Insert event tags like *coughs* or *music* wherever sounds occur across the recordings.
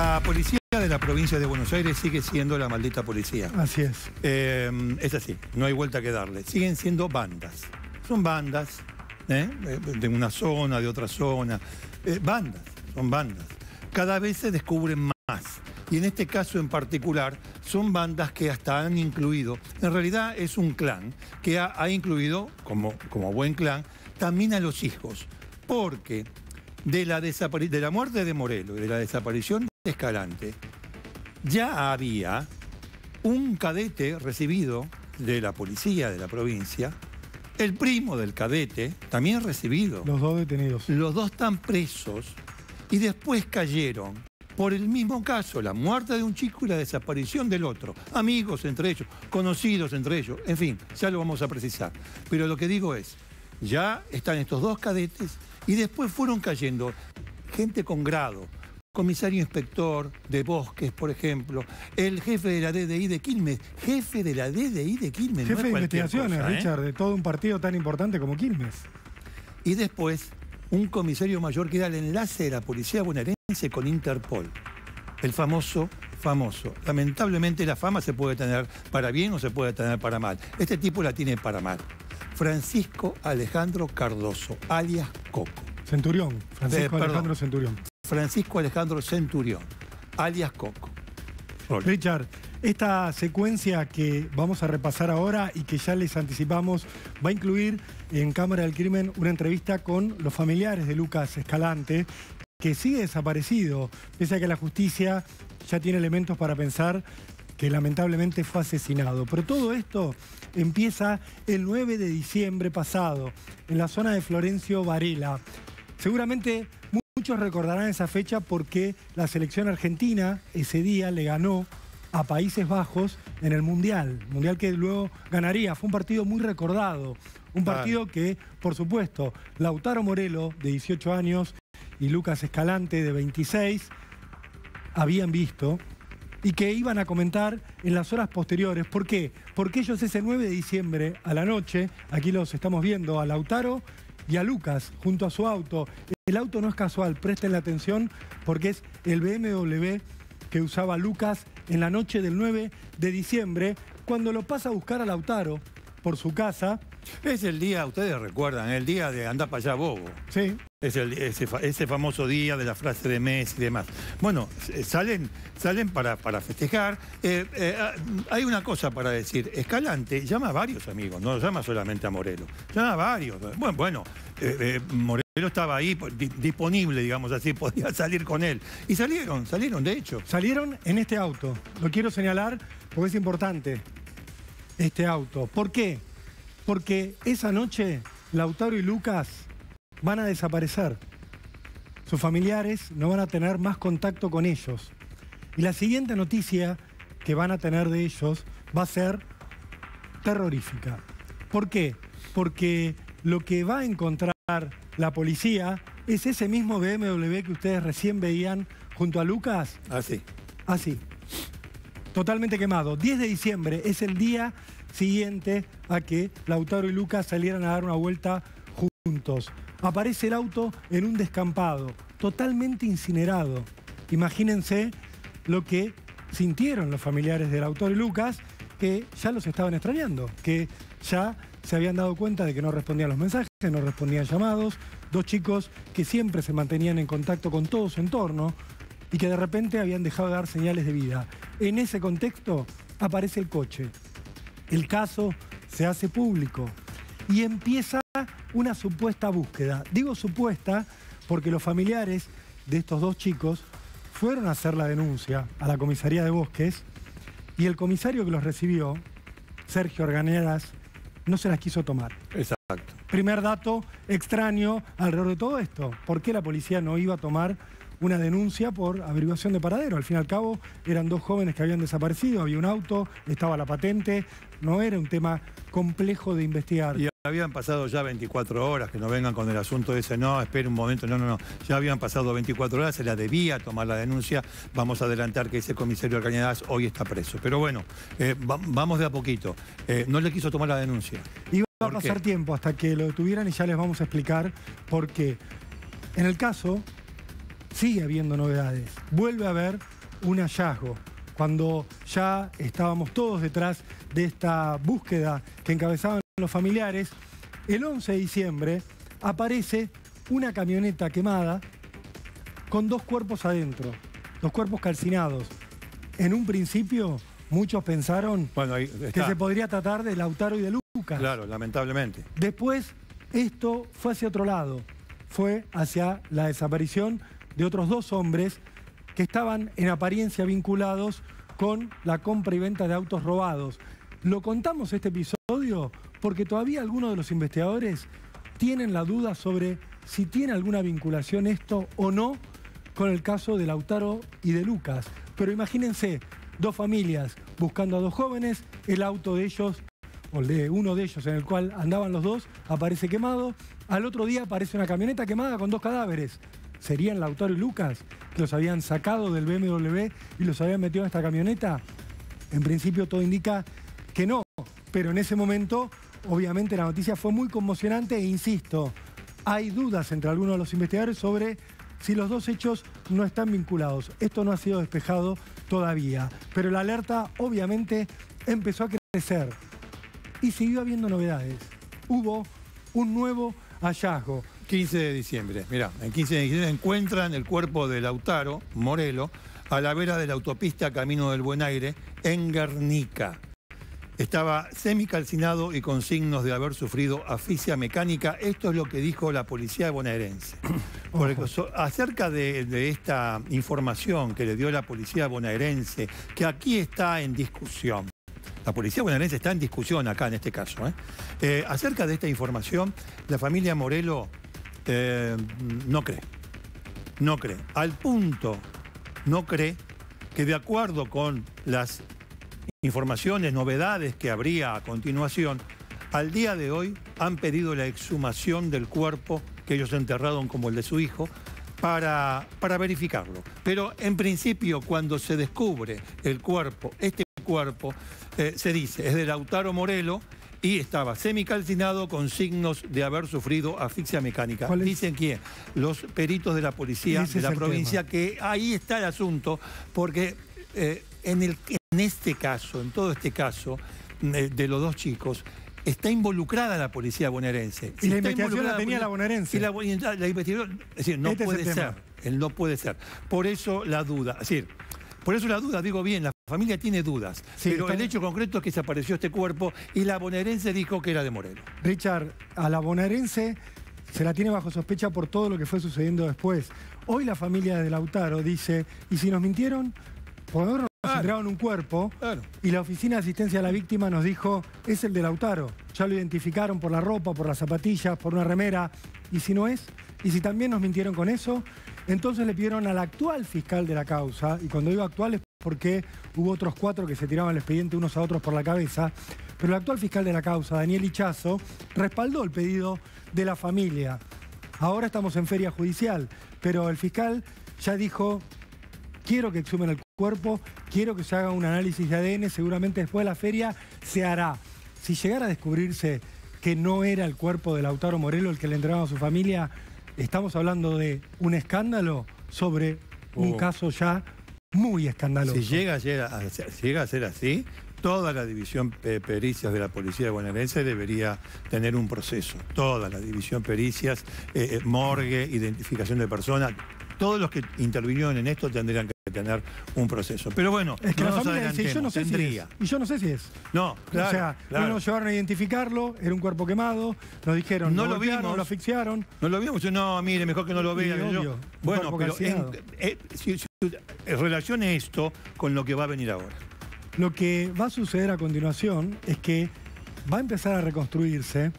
La policía de la provincia de Buenos Aires sigue siendo la maldita policía. Así es. Eh, es así, no hay vuelta que darle. Siguen siendo bandas. Son bandas ¿eh? de una zona, de otra zona. Eh, bandas, son bandas. Cada vez se descubren más. Y en este caso en particular, son bandas que hasta han incluido, en realidad es un clan que ha, incluido, como, como buen clan, también a los hijos. Porque de la, de la muerte de Morelos y de la desaparición Escalante ya había un cadete recibido de la policía de la provincia, el primo del cadete también recibido. Los dos detenidos. Los dos están presos y después cayeron por el mismo caso, la muerte de un chico y la desaparición del otro. Amigos entre ellos, conocidos entre ellos, en fin, ya lo vamos a precisar. Pero lo que digo es, ya están estos dos cadetes y después fueron cayendo gente con grado, comisario inspector de Bosques, por ejemplo, el jefe de la DDI de Quilmes, jefe de la DDI de Quilmes. Jefe de investigaciones, ¿eh? Richard, de todo un partido tan importante como Quilmes. Y después, un comisario mayor que era el enlace de la policía bonaerense con Interpol. El famoso, famoso. Lamentablemente la fama se puede tener para bien o se puede tener para mal. Este tipo la tiene para mal. Francisco Alejandro Cardoso, alias Coco. Centurión, Francisco eh, Alejandro Centurión. Francisco Alejandro Centurión, alias Coco. Richard, esta secuencia que vamos a repasar ahora y que ya les anticipamos va a incluir en Cámara del Crimen una entrevista con los familiares de Lucas Escalante, que sigue desaparecido, pese a que la justicia ya tiene elementos para pensar que lamentablemente fue asesinado. Pero todo esto empieza el 9 de diciembre pasado, en la zona de Florencio Varela. Seguramente... Muchos recordarán esa fecha porque la selección argentina ese día le ganó a Países Bajos en el Mundial, Mundial que luego ganaría. Fue un partido muy recordado, un partido que, por supuesto, Lautaro Morelo, de 18 años, y Lucas Escalante, de 26, habían visto y que iban a comentar en las horas posteriores. ¿Por qué? Porque ellos ese 9 de diciembre a la noche, aquí los estamos viendo, a Lautaro y a Lucas junto a su auto. El auto no es casual, presten la atención porque es el BMW que usaba Lucas en la noche del 9 de diciembre cuando lo pasa a buscar a Lautaro por su casa es el día, ustedes recuerdan, el día de anda para allá bobo. Sí. Es ese, famoso día de la frase de mes y demás. Bueno, eh, salen, salen para, para festejar. Eh, eh, ah, hay una cosa para decir. Escalante llama a varios amigos, no llama solamente a Morelos. Llama a varios. Bueno, bueno Morelo estaba ahí, disponible, digamos así, *laughs* podía salir con él. Y salieron, salieron, de hecho. Salieron en este auto. Lo quiero señalar porque es importante este auto. ¿Por qué? porque esa noche Lautaro y Lucas van a desaparecer. Sus familiares no van a tener más contacto con ellos. Y la siguiente noticia que van a tener de ellos va a ser terrorífica. ¿Por qué? Porque lo que va a encontrar la policía es ese mismo BMW que ustedes recién veían junto a Lucas. Así. Ah, Así. Ah, Totalmente quemado. 10 de diciembre es el día siguiente a que Lautaro y Lucas salieran a dar una vuelta juntos. Aparece el auto en un descampado, totalmente incinerado. Imagínense lo que sintieron los familiares de Lautaro y Lucas, que ya los estaban extrañando, que ya se habían dado cuenta de que no respondían los mensajes, no respondían llamados, dos chicos que siempre se mantenían en contacto con todo su entorno y que de repente habían dejado de dar señales de vida. En ese contexto aparece el coche, el caso se hace público y empieza una supuesta búsqueda. Digo supuesta porque los familiares de estos dos chicos fueron a hacer la denuncia a la comisaría de Bosques y el comisario que los recibió, Sergio Organeras, no se las quiso tomar. Exacto. Primer dato extraño alrededor de todo esto. ¿Por qué la policía no iba a tomar una denuncia por averiguación de paradero. Al fin y al cabo, eran dos jóvenes que habían desaparecido, había un auto, estaba la patente, no era un tema complejo de investigar. Y habían pasado ya 24 horas, que no vengan con el asunto ese, no, espere un momento, no, no, no, ya habían pasado 24 horas, se la debía tomar la denuncia, vamos a adelantar que ese comisario Cañadas hoy está preso. Pero bueno, eh, vamos de a poquito, eh, no le quiso tomar la denuncia. Iba a pasar tiempo hasta que lo detuvieran y ya les vamos a explicar por qué. En el caso sigue habiendo novedades. Vuelve a haber un hallazgo cuando ya estábamos todos detrás de esta búsqueda que encabezaban los familiares, el 11 de diciembre aparece una camioneta quemada con dos cuerpos adentro, dos cuerpos calcinados. En un principio muchos pensaron que se podría tratar de Lautaro y de Lucas. Claro, lamentablemente. Después esto fue hacia otro lado, fue hacia la desaparición de otros dos hombres que estaban en apariencia vinculados con la compra y venta de autos robados. Lo contamos este episodio porque todavía algunos de los investigadores tienen la duda sobre si tiene alguna vinculación esto o no con el caso de Lautaro y de Lucas. Pero imagínense, dos familias buscando a dos jóvenes, el auto de ellos, o de uno de ellos en el cual andaban los dos, aparece quemado, al otro día aparece una camioneta quemada con dos cadáveres serían Lautaro y Lucas, que los habían sacado del BMW y los habían metido en esta camioneta? En principio todo indica que no, pero en ese momento obviamente la noticia fue muy conmocionante e insisto, hay dudas entre algunos de los investigadores sobre si los dos hechos no están vinculados. Esto no ha sido despejado todavía, pero la alerta obviamente empezó a crecer y siguió habiendo novedades. Hubo un nuevo hallazgo. 15 de diciembre, mirá, en 15 de diciembre encuentran el cuerpo de Lautaro Morelo a la vera de la autopista Camino del Buen Aire en Guernica. Estaba semicalcinado y con signos de haber sufrido asfixia mecánica. Esto es lo que dijo la policía bonaerense. *coughs* acerca de, esta información que le dio la policía bonaerense, que aquí está en discusión. La policía bonaerense está en discusión acá en este caso. ¿eh? Eh, acerca de esta información, la familia Morelo eh, no cree. No cree. Al punto, no cree que de acuerdo con las informaciones, novedades que habría a continuación, al día de hoy han pedido la exhumación del cuerpo que ellos enterraron como el de su hijo para, para verificarlo. Pero en principio cuando se descubre el cuerpo, este cuerpo, eh, se dice, es de Lautaro Morelo, y estaba semicalcinado con signos de haber sufrido asfixia mecánica. Dicen quién? los peritos de la policía de la provincia que ahí está el asunto, porque eh, en, el, en este caso, en todo este caso mm, eh, de los dos chicos, está involucrada la policía bonaerense. Y la investigación la tenía la bonaerense. la, investigación, es decir, no este puede ser, no puede ser. Por eso la duda, es decir, por eso la duda, digo bien, la familia tiene dudas, pero el hecho concreto es que se apareció este cuerpo y la bonaerense dijo que era de Moreno. Richard, a la bonaerense se la tiene bajo sospecha por todo lo que fue sucediendo después. Hoy la familia de Lautaro dice, ¿y si nos mintieron? Por lo nos un cuerpo y la oficina de asistencia a la víctima nos dijo, es el de Lautaro. Ya lo identificaron por la ropa, por las zapatillas, por una remera. ¿Y si no es? ¿Y si también nos mintieron con eso? Entonces le pidieron al actual fiscal de la causa, y cuando digo actual porque hubo otros cuatro que se tiraban el expediente unos a otros por la cabeza, pero el actual fiscal de la causa, Daniel Ichazo, respaldó el pedido de la familia. Ahora estamos en feria judicial, pero el fiscal ya dijo, quiero que exhumen el cuerpo, quiero que se haga un análisis de ADN, seguramente después de la feria se hará. Si llegara a descubrirse que no era el cuerpo de Lautaro Morelo el que le entregaban a su familia, estamos hablando de un escándalo sobre un oh. caso ya muy escandaloso. Si llega, a, llega a ser así, toda la división pericias de la policía de Aires debería tener un proceso. Toda la división pericias, eh, eh, morgue, identificación de personas, todos los que intervinieron en esto tendrían que tener un proceso. Pero bueno, no yo no sé si Y yo no sé si es. No, O sea, uno no llevaron a identificarlo, era un cuerpo quemado, lo dijeron, no lo vimos, lo asfixiaron. No lo vimos, yo no, mire, mejor que no lo vea. bueno, pero eh, eh, relacione esto con lo que va a venir ahora. Lo que va a suceder a continuación es que va a empezar a reconstruirse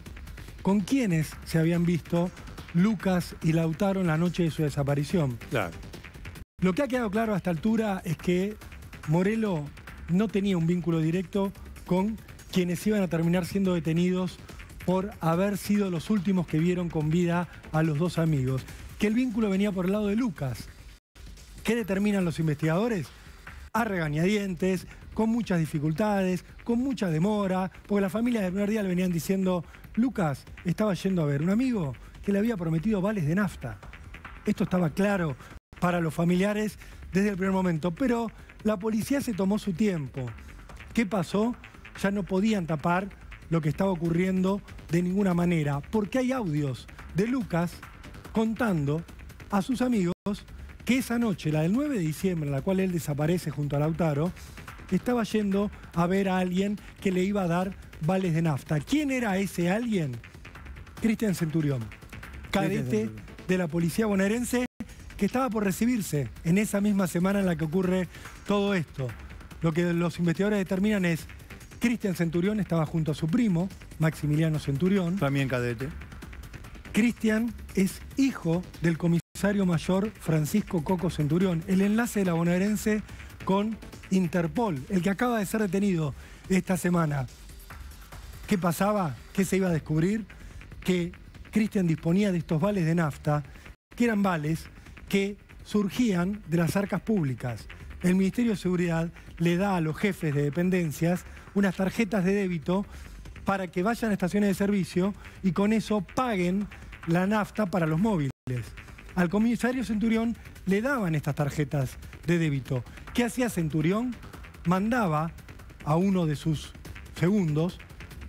con quienes se habían visto Lucas y Lautaro la noche de su desaparición. Claro. Lo que ha quedado claro a esta altura es que Morelo no tenía un vínculo directo con quienes iban a terminar siendo detenidos por haber sido los últimos que vieron con vida a los dos amigos. Que el vínculo venía por el lado de Lucas. ¿Qué determinan los investigadores? A regañadientes, con muchas dificultades, con mucha demora, porque la familia de primer le venían diciendo, Lucas estaba yendo a ver un amigo que le había prometido vales de nafta. Esto estaba claro, para los familiares desde el primer momento. Pero la policía se tomó su tiempo. ¿Qué pasó? Ya no podían tapar lo que estaba ocurriendo de ninguna manera, porque hay audios de Lucas contando a sus amigos que esa noche, la del 9 de diciembre, en la cual él desaparece junto a Lautaro, estaba yendo a ver a alguien que le iba a dar vales de nafta. ¿Quién era ese alguien? Cristian Centurión, cadete de la policía bonaerense que estaba por recibirse en esa misma semana en la que ocurre todo esto. Lo que los investigadores determinan es, Cristian Centurión estaba junto a su primo, Maximiliano Centurión. También cadete. Cristian es hijo del comisario mayor Francisco Coco Centurión, el enlace de la bonaerense con Interpol, el que acaba de ser detenido esta semana. ¿Qué pasaba? ¿Qué se iba a descubrir? Que Cristian disponía de estos vales de nafta, que eran vales que surgían de las arcas públicas. El Ministerio de Seguridad le da a los jefes de dependencias unas tarjetas de débito para que vayan a estaciones de servicio y con eso paguen la nafta para los móviles. Al comisario Centurión le daban estas tarjetas de débito. ¿Qué hacía Centurión? Mandaba a uno de sus segundos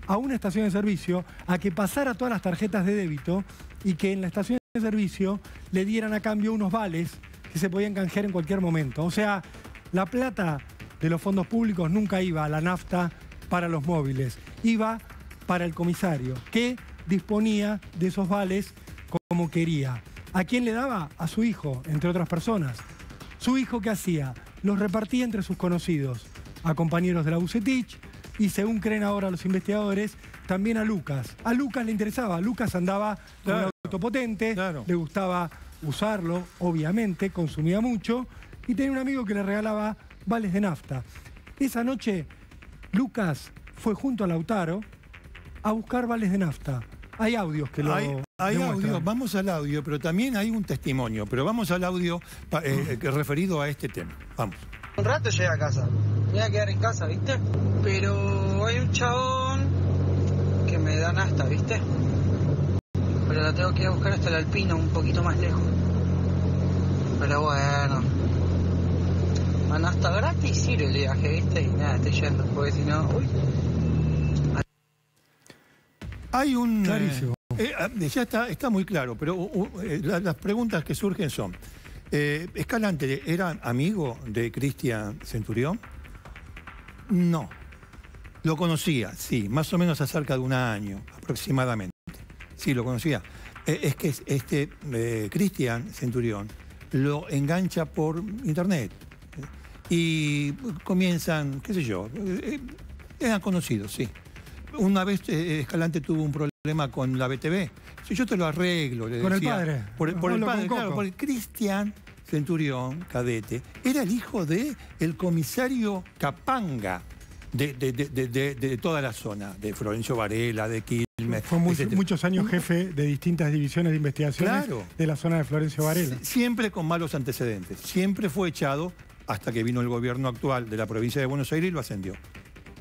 a una estación de servicio a que pasara todas las tarjetas de débito y que en la estación de servicio le dieran a cambio unos vales que se podían canjear en cualquier momento. O sea, la plata de los fondos públicos nunca iba a la nafta para los móviles, iba para el comisario, que disponía de esos vales como quería. ¿A quién le daba? A su hijo, entre otras personas. Su hijo, ¿qué hacía? Los repartía entre sus conocidos, a compañeros de la Bucetich, y según creen ahora los investigadores, también a Lucas. A Lucas le interesaba, Lucas andaba con potente, le gustaba usarlo, obviamente, consumía mucho, y tenía un amigo que le regalaba vales de nafta. Esa noche, Lucas fue junto a Lautaro a buscar vales de nafta. Hay audios que lo. Hay, hay audio, vamos al audio, pero también hay un testimonio. Pero vamos al audio eh, ah. eh, referido a este tema. Vamos. Un rato llegué a casa. Me voy a quedar en casa, ¿viste? Pero hay un chabón que me da nafta, ¿viste? tengo que ir a buscar hasta el Alpino, un poquito más lejos. Pero bueno. Bueno, hasta gratis sirve el viaje, ¿viste? Y nada, estoy yendo, porque si no... Uy. Hay un... Eh, Clarísimo. Eh, ya está, está muy claro, pero eh, las preguntas que surgen son... Escalante, ¿era amigo de Cristian Centurión? No. Lo conocía, sí, más o menos cerca de un año aproximadamente. Sí, lo conocía. Eh, es que este eh, Cristian Centurión lo engancha por internet. Eh, y comienzan, qué sé yo, eran conocidos, sí. Una vez Escalante tuvo un problema con la BTV. Si yo te lo arreglo, le ¿Por el padre. Por, el padre, claro, porque Cristian Centurión, cadete, era el hijo de el comisario Capanga de, de, toda la zona, de Florencio Varela, de Quilmes. Fue muchos años jefe de distintas divisiones de investigación de la zona de Florencio Varela. Siempre con malos antecedentes, siempre fue echado hasta que vino el gobierno actual de la provincia de Buenos Aires y lo ascendió.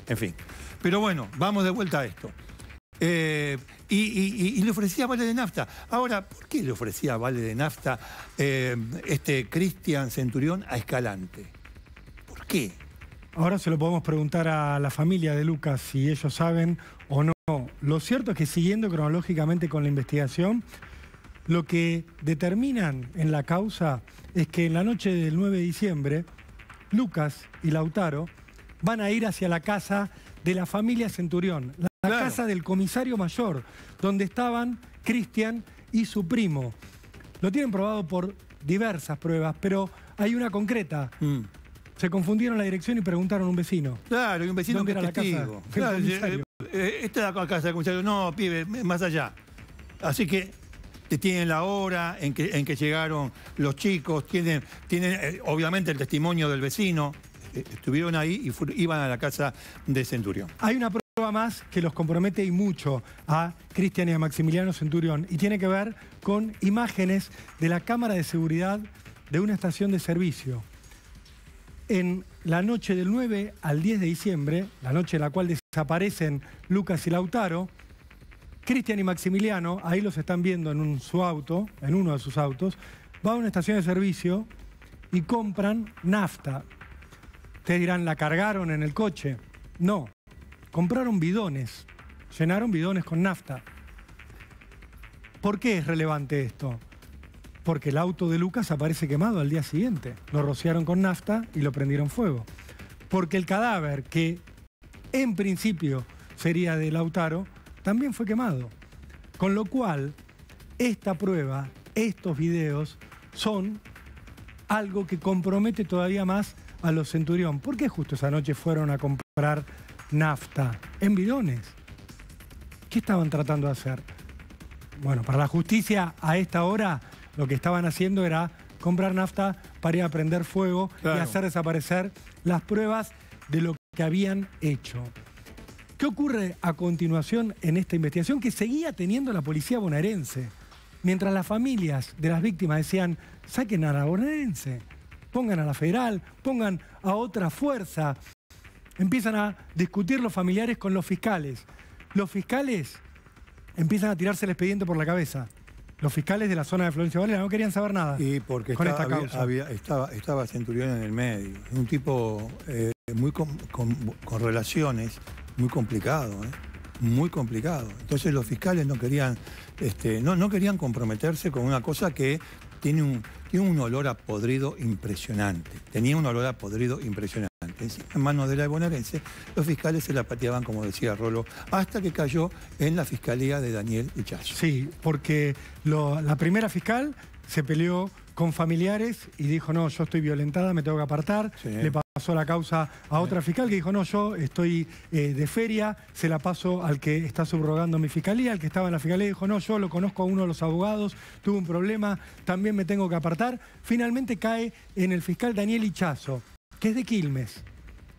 En fin. Pero bueno, vamos de vuelta a esto. Eh, y, le ofrecía vale de nafta. Ahora, ¿por qué le ofrecía vale de nafta eh, este Cristian Centurión a Escalante? ¿Por qué? Ahora se lo podemos preguntar a la familia de Lucas si ellos saben o no. Lo cierto es que siguiendo cronológicamente con la investigación, lo que determinan en la causa es que en la noche del 9 de diciembre, Lucas y Lautaro van a ir hacia la casa de la familia Centurión, la casa del comisario mayor, donde estaban Cristian y su primo. Lo tienen probado por diversas pruebas, pero hay una concreta. Mm. Se confundieron la dirección y preguntaron a un vecino. Claro, y un vecino que era testigo. La casa eh, eh, esta es la casa del comisario. No, pibe, más allá. Así que tienen la hora en que, llegaron los chicos, tienen, tienen eh, obviamente el testimonio del vecino. estuvieron ahí y iban a la casa de Centurión. Hay una prueba más que los compromete y mucho a Cristian y a Maximiliano Centurión y tiene que ver con imágenes de la cámara de seguridad de una estación de servicio en la noche del 9 al 10 de diciembre, la noche en la cual desaparecen Lucas y Lautaro, Cristian y Maximiliano, ahí los están viendo en su auto, en uno de sus autos, va a una estación de servicio y compran nafta. Ustedes dirán, ¿la cargaron en el coche? No, compraron bidones, llenaron bidones con nafta. ¿Por qué es relevante esto? porque el auto de Lucas aparece quemado al día siguiente. Lo rociaron con nafta y lo prendieron fuego. Porque el cadáver, que en principio sería de Lautaro, también fue quemado. Con lo cual, esta prueba, estos videos, son algo que compromete todavía más a los Centurión. ¿Por qué justo esa noche fueron a comprar nafta en bidones? ¿Qué estaban tratando de hacer? Bueno, para la justicia a esta hora lo que estaban haciendo era comprar nafta para ir a prender fuego y hacer desaparecer las pruebas de lo que habían hecho. ¿Qué ocurre a continuación en esta investigación que seguía teniendo la policía bonaerense? Mientras las familias de las víctimas decían, saquen a la bonaerense, pongan a la federal, pongan a otra fuerza. Empiezan a discutir los familiares con los fiscales. Los fiscales empiezan a tirarse el expediente por la cabeza los fiscales de la zona de Florencia Varela no querían saber nada. Y porque estaba, esta estaba, Centurión en el medio, un tipo eh, muy con, relaciones, muy complicado, ¿eh? muy complicado. Entonces los fiscales no querían, este, no querían comprometerse con una cosa que tiene un, tiene un olor a podrido impresionante. Tenía un olor a podrido impresionante en manos de la bonaerense, los fiscales se la pateaban, como decía Rolo, hasta que cayó en la fiscalía de Daniel Ichazo. Sí, porque la primera fiscal se peleó con familiares y dijo, no, yo estoy violentada, me tengo que apartar. Le pasó la causa a otra fiscal que dijo, no, yo estoy eh, de feria, se la paso al que está subrogando mi fiscalía, al que estaba en la fiscalía, dijo, no, yo lo conozco a uno de los abogados, tuve un problema, también me tengo que apartar. Finalmente cae en el fiscal Daniel Hichazo, que es de Quilmes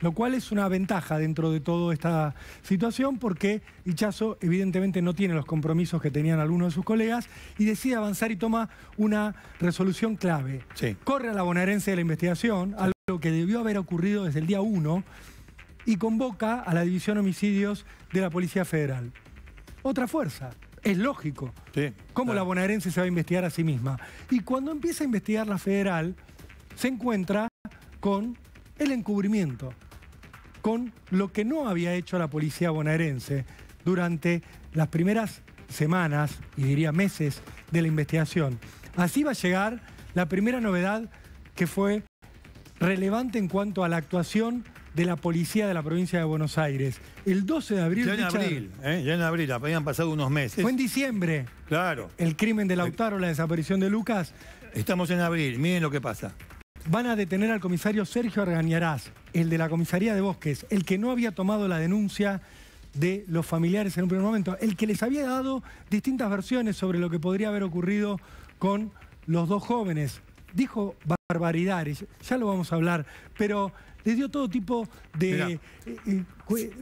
lo cual es una ventaja dentro de toda esta situación porque Ichazo evidentemente no tiene los compromisos que tenían algunos de sus colegas y decide avanzar y toma una resolución clave. Corre a la bonaerense de la investigación, algo que debió haber ocurrido desde el día 1, y convoca a la División Homicidios de la Policía Federal. Otra fuerza. Es lógico. ¿Cómo la bonaerense se va a investigar a sí misma? Y cuando empieza a investigar la federal, se encuentra con el encubrimiento con lo que no había hecho la policía bonaerense durante las primeras semanas y diría meses de la investigación. Así va a llegar la primera novedad que fue relevante en cuanto a la actuación de la policía de la provincia de Buenos Aires. El 12 de abril... Ya en abril, ¿eh? ya en abril, habían pasado unos meses. Fue en diciembre. Claro. El crimen de Lautaro, la desaparición de Lucas. Estamos en abril, miren lo que pasa van a detener al comisario Sergio Argañarás, el de la comisaría de Bosques, el que no había tomado la denuncia de los familiares en un primer momento, el que les había dado distintas versiones sobre lo que podría haber ocurrido con los dos jóvenes. Dijo barbaridades, ya lo vamos a hablar, pero les dio todo tipo de eh, eh,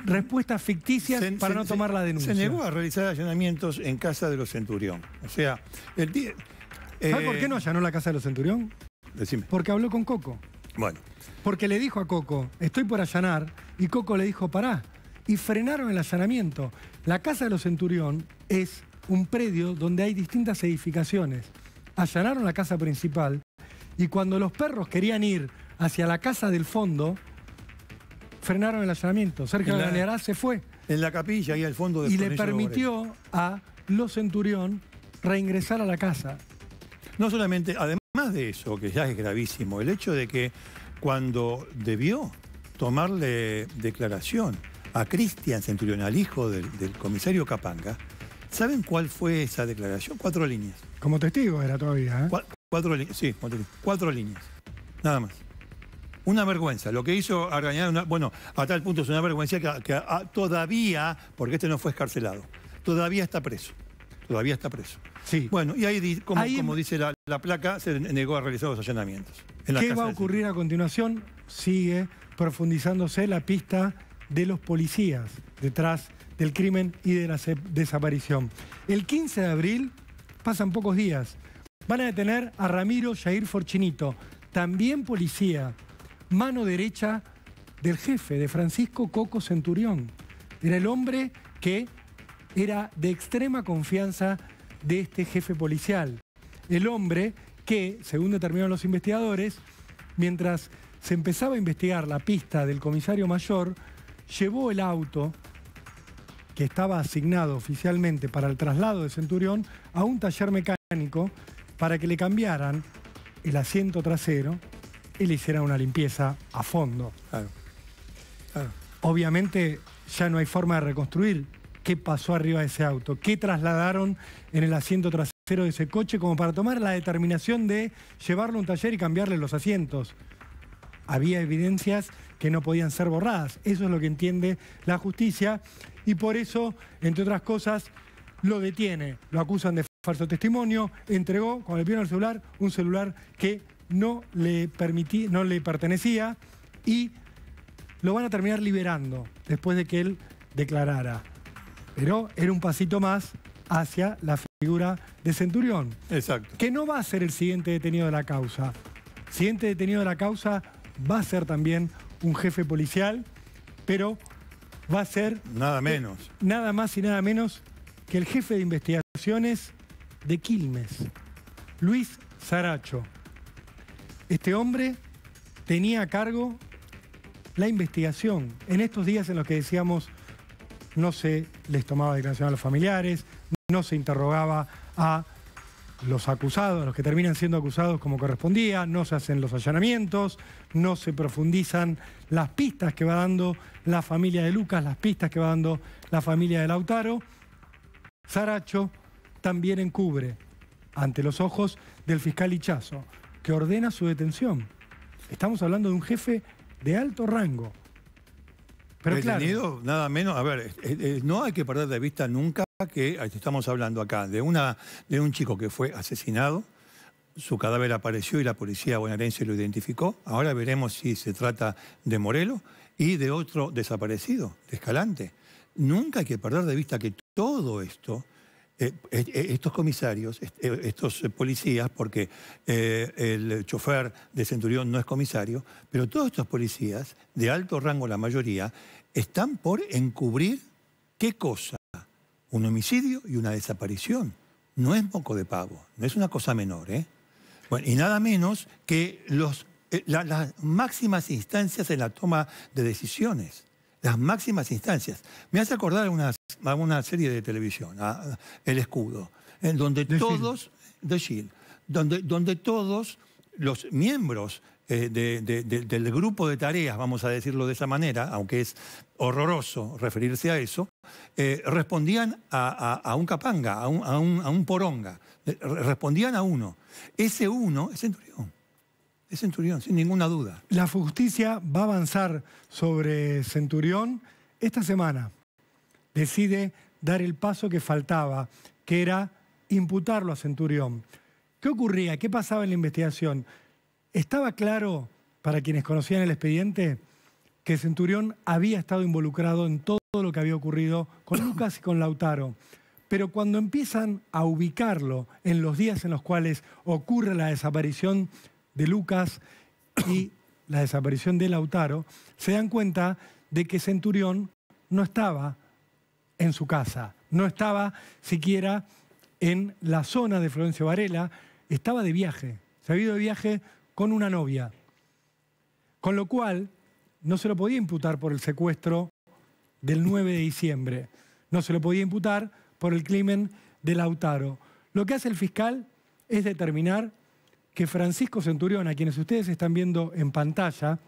respuestas ficticias para no tomar la denuncia. Se negó a realizar allanamientos en casa de los Centurión. O sea, el eh, por qué no allanó la casa de los Centurión? Porque habló con Coco. Bueno. Porque le dijo a Coco, estoy por allanar, y Coco le dijo, pará. Y frenaron el allanamiento. La Casa de los Centurión es un predio donde hay distintas edificaciones. Allanaron la casa principal y cuando los perros querían ir hacia la casa del fondo, frenaron el allanamiento. Sergio Galeará se fue. En la capilla y al fondo de Y le permitió a los Centurión reingresar a la casa. No solamente, además de eso, que ya es gravísimo, el hecho de que cuando debió tomarle declaración a Cristian Centurión, al hijo del, comisario Capanga, ¿saben cuál fue esa declaración? Cuatro líneas. Como testigo era todavía, ¿eh? Cuatro líneas, sí, cuatro líneas. Nada más. Una vergüenza. Lo que hizo Argañar, bueno, a tal punto es una vergüenza que, ah, todavía, porque este no fue escarcelado, todavía está preso. Todavía está preso. Sí. Bueno, y ahí, como, dice la, placa, se negó a realizar los allanamientos. ¿Qué va a ocurrir a continuación? Sigue profundizándose la pista de los policías detrás del crimen y de la desaparición. El 15 de abril, pasan pocos días, van a detener a Ramiro Jair Forchinito, también policía, mano derecha del jefe de Francisco Coco Centurión. Era el hombre que era de extrema confianza de este jefe policial. El hombre que, según determinaron los investigadores, mientras se empezaba a investigar la pista del comisario mayor, llevó el auto que estaba asignado oficialmente para el traslado de Centurión a un taller mecánico para que le cambiaran el asiento trasero y le hicieran una limpieza a fondo. Obviamente ya no hay forma de reconstruir qué pasó arriba de ese auto, qué trasladaron en el asiento trasero de ese coche como para tomar la determinación de llevarlo a un taller y cambiarle los asientos. Había evidencias que no podían ser borradas. Eso es lo que entiende la justicia y por eso, entre otras cosas, lo detiene. Lo acusan de falso testimonio, entregó cuando le pie el celular un celular que no le, no le pertenecía y lo van a terminar liberando después de que él declarara. Pero era un pasito más hacia la figura de Centurión. Exacto. Que no va a ser el siguiente detenido de la causa. Siguiente detenido de la causa va a ser también un jefe policial, pero va a ser... Nada menos. nada más y nada menos que el jefe de investigaciones de Quilmes, Luis Saracho. Este hombre tenía a cargo la investigación. En estos días en los que decíamos no se les tomaba declaración a los familiares, no se interrogaba a los acusados, a los que terminan siendo acusados como correspondía, no se hacen los allanamientos, no se profundizan las pistas que va dando la familia de Lucas, las pistas que va dando la familia de Lautaro. Saracho también encubre ante los ojos del fiscal Ichazo, que ordena su detención. Estamos hablando de un jefe de alto rango, pero claro. nada menos, a ver, eh, eh, no hay que perder de vista nunca que estamos hablando acá de, una, de un chico que fue asesinado, su cadáver apareció y la policía bonaerense lo identificó. Ahora veremos si se trata de Morelo y de otro desaparecido, de Escalante. Nunca hay que perder de vista que todo esto eh, eh, eh, estos comisarios, estos policías, porque el chofer de Centurión no es comisario, pero todos estos policías, de alto rango la mayoría, están por encubrir qué cosa, un homicidio y una desaparición. No es poco de pago, no es una cosa menor. ¿eh? Bueno, y nada menos que los, las máximas instancias en la toma de decisiones las máximas instancias. Me hace acordar a una, serie de televisión, El Escudo, en donde todos, de donde, donde todos los miembros eh, del grupo de tareas, vamos a decirlo de esa manera, aunque es horroroso referirse a eso, eh, respondían a, un capanga, a un, a un, poronga, respondían a uno. Ese uno es centurión. Es Centurión, sin ninguna duda. La justicia va a avanzar sobre Centurión esta semana. Decide dar el paso que faltaba, que era imputarlo a Centurión. ¿Qué ocurría? ¿Qué pasaba en la investigación? ¿Estaba claro, para quienes conocían el expediente, que Centurión había estado involucrado en todo lo que había ocurrido con Lucas y con Lautaro? Pero cuando empiezan a ubicarlo en los días en los cuales ocurre la desaparición de Lucas y la desaparición de Lautaro, se dan cuenta de que Centurión no estaba en su casa, no estaba siquiera en la zona de Florencio Varela, estaba de viaje, se había ido de viaje con una novia. Con lo cual, no se lo podía imputar por el secuestro del 9 de diciembre, no se lo podía imputar por el crimen de Lautaro. Lo que hace el fiscal es determinar que Francisco Centurión, a quienes ustedes están viendo en pantalla,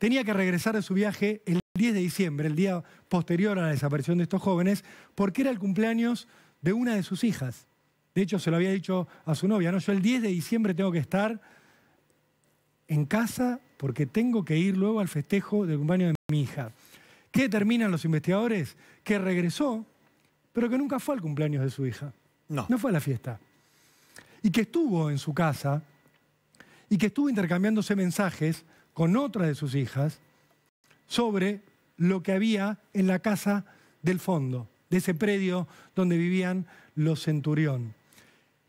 tenía que regresar de su viaje el 10 de diciembre, el día posterior a la desaparición de estos jóvenes, porque era el cumpleaños de una de sus hijas. De hecho, se lo había dicho a su novia, ¿no? Yo el 10 de diciembre tengo que estar en casa porque tengo que ir luego al festejo del cumpleaños de mi hija. ¿Qué determinan los investigadores? Que regresó, pero que nunca fue al cumpleaños de su hija. No. No fue a la fiesta y que estuvo en su casa y que estuvo intercambiándose mensajes con otra de sus hijas sobre lo que había en la casa del fondo, de ese predio donde vivían los centurión.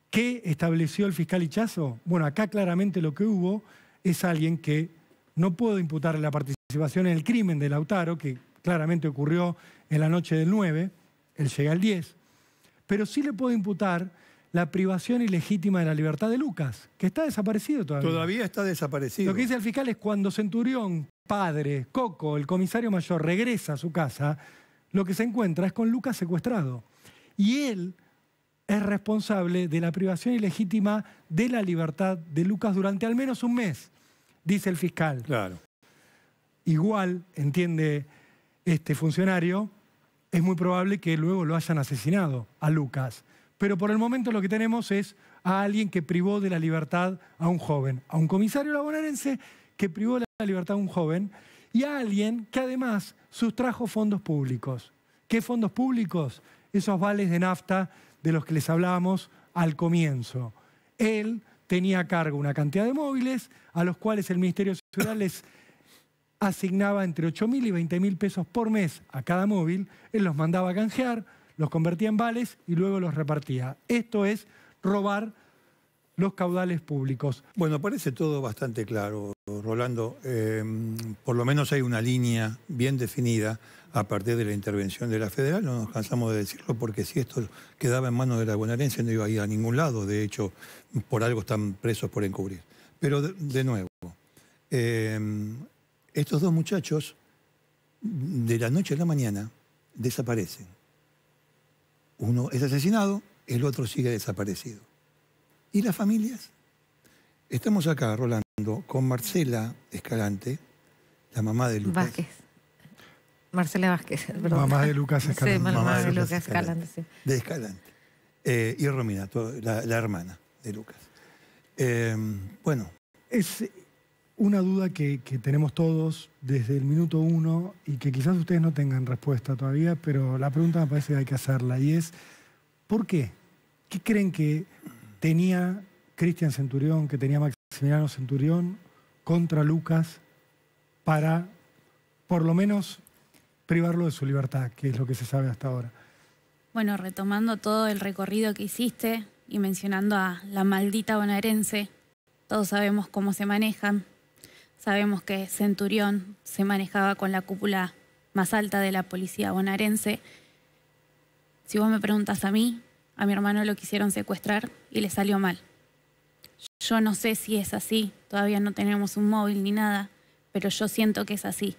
¿Qué estableció el fiscal Hichazo? Bueno, acá claramente lo que hubo es alguien que no puedo imputar la participación en el crimen de Lautaro, que claramente ocurrió en la noche del 9, él llega al 10, pero sí le puedo imputar la privación ilegítima de la libertad de Lucas, que está desaparecido todavía. Todavía está desaparecido. Lo que dice el fiscal es cuando Centurión, padre, Coco, el comisario mayor, regresa a su casa, lo que se encuentra es con Lucas secuestrado. Y él es responsable de la privación ilegítima de la libertad de Lucas durante al menos un mes, dice el fiscal. Claro. Igual, entiende este funcionario, es muy probable que luego lo hayan asesinado a Lucas pero por el momento lo que tenemos es a alguien que privó de la libertad a un joven, a un comisario labonarense que privó de la libertad a un joven y a alguien que además sustrajo fondos públicos. ¿Qué fondos públicos? Esos vales de nafta de los que les hablábamos al comienzo. Él tenía a cargo una cantidad de móviles a los cuales el Ministerio Ciudad les asignaba entre 8.000 y 20.000 pesos por mes a cada móvil, él los mandaba a canjear, los convertía en vales y luego los repartía. Esto es robar los caudales públicos. Bueno, parece todo bastante claro, Rolando. Em, por lo menos hay una línea bien definida a partir de la intervención de la federal, no nos cansamos de decirlo, porque si esto quedaba en manos de la bonaerense no iba a ir a ningún lado, de hecho, por algo están presos por encubrir. Pero de, nuevo, em, estos dos muchachos de la noche a la mañana desaparecen. Uno es asesinado, el otro sigue desaparecido. ¿Y las familias? Estamos acá, Rolando, con Marcela Escalante, la mamá de Lucas. Vázquez. Marcela Vázquez, perdón. Mamá de Lucas Escalante. Sí, mamá, de, Lucas Escalante. sí. De Escalante. Eh, y Romina, la, hermana de Lucas. Eh, bueno, es, una duda que, tenemos todos desde el minuto uno y que quizás ustedes no tengan respuesta todavía, pero la pregunta me parece que hay que hacerla y es, ¿por qué? ¿Qué creen que tenía Cristian Centurión, que tenía Maximiliano Centurión contra Lucas para, por lo menos, privarlo de su libertad, que es lo que se sabe hasta ahora? Bueno, retomando todo el recorrido que hiciste y mencionando a la maldita bonaerense, todos sabemos cómo se manejan, Sabemos que Centurión se manejaba con la cúpula más alta de la policía bonaerense. Si vos me preguntas a mí, a mi hermano lo quisieron secuestrar y le salió mal. Yo no sé si es así, todavía no tenemos un móvil ni nada, pero yo siento que es así.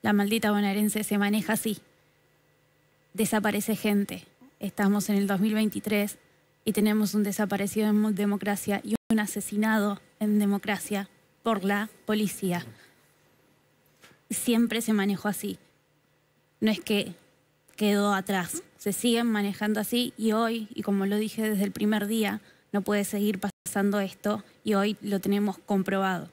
La maldita bonaerense se maneja así. Desaparece gente. Estamos en el 2023 y tenemos un desaparecido en democracia y un asesinado en democracia por la policía. Siempre se manejó así. No es que quedó atrás. Se siguen manejando así y hoy, y como lo dije desde el primer día, no puede seguir pasando esto y hoy lo tenemos comprobado.